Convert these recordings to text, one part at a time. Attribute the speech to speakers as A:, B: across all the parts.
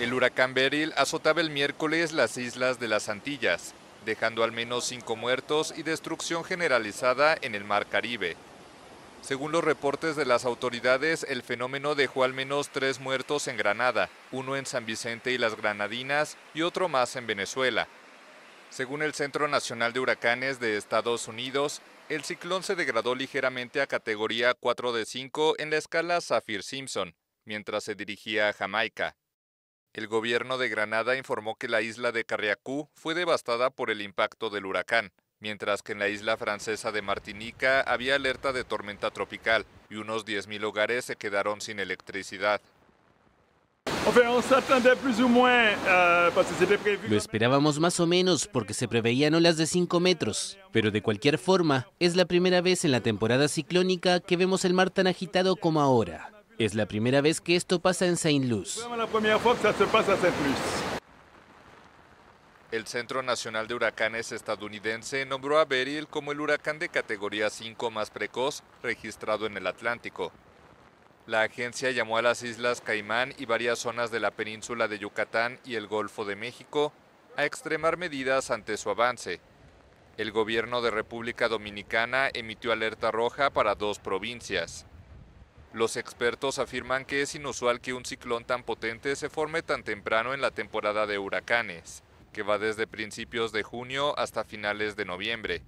A: El huracán Beryl azotaba el miércoles las islas de las Antillas, dejando al menos cinco muertos y destrucción generalizada en el mar Caribe. Según los reportes de las autoridades, el fenómeno dejó al menos tres muertos en Granada, uno en San Vicente y las Granadinas y otro más en Venezuela. Según el Centro Nacional de Huracanes de Estados Unidos, el ciclón se degradó ligeramente a categoría 4 de 5 en la escala Saffir-Simpson, mientras se dirigía a Jamaica. El gobierno de Granada informó que la isla de Carriacú fue devastada por el impacto del huracán, mientras que en la isla francesa de Martinica había alerta de tormenta tropical y unos 10.000 hogares se quedaron sin electricidad.
B: Lo esperábamos más o menos porque se preveían olas de 5 metros, pero de cualquier forma es la primera vez en la temporada ciclónica que vemos el mar tan agitado como ahora. Es la primera vez que esto pasa en Saint Louis.
A: El Centro Nacional de Huracanes estadounidense nombró a Beryl como el huracán de categoría 5 más precoz registrado en el Atlántico. La agencia llamó a las islas Caimán y varias zonas de la península de Yucatán y el Golfo de México a extremar medidas ante su avance. El gobierno de República Dominicana emitió alerta roja para dos provincias. Los expertos afirman que es inusual que un ciclón tan potente se forme tan temprano en la temporada de huracanes, que va desde principios de junio hasta finales de noviembre.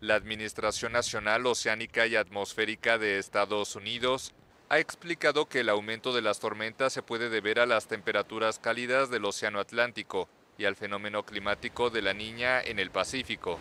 A: La Administración Nacional Oceánica y Atmosférica de Estados Unidos ha explicado que el aumento de las tormentas se puede deber a las temperaturas cálidas del Océano Atlántico y al fenómeno climático de la niña en el Pacífico.